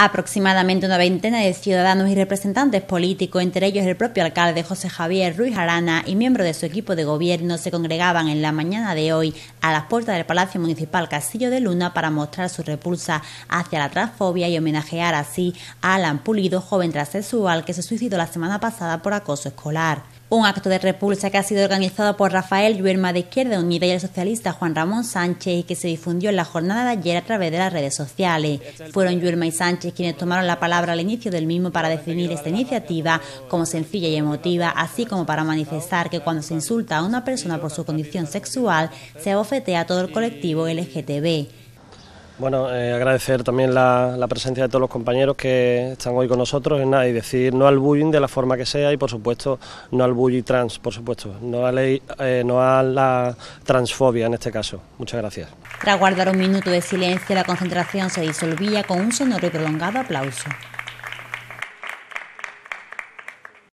Aproximadamente una veintena de ciudadanos y representantes políticos, entre ellos el propio alcalde José Javier Ruiz Arana y miembros de su equipo de gobierno, se congregaban en la mañana de hoy a las puertas del Palacio Municipal Castillo de Luna para mostrar su repulsa hacia la transfobia y homenajear así a Alan Pulido, joven transexual que se suicidó la semana pasada por acoso escolar. Un acto de repulsa que ha sido organizado por Rafael Yuerma de Izquierda Unida y el socialista Juan Ramón Sánchez y que se difundió en la jornada de ayer a través de las redes sociales. Fueron Yuerma y Sánchez quienes tomaron la palabra al inicio del mismo para definir esta iniciativa como sencilla y emotiva, así como para manifestar que cuando se insulta a una persona por su condición sexual, se abofetea a todo el colectivo LGTB. Bueno, eh, agradecer también la, la, presencia de todos los compañeros que están hoy con nosotros en nada, y decir no al bullying de la forma que sea y por supuesto no al bullying trans, por supuesto, no eh, no a la transfobia en este caso. Muchas gracias. Tras guardar un minuto de silencio, la concentración se disolvía con un sonoro y prolongado aplauso.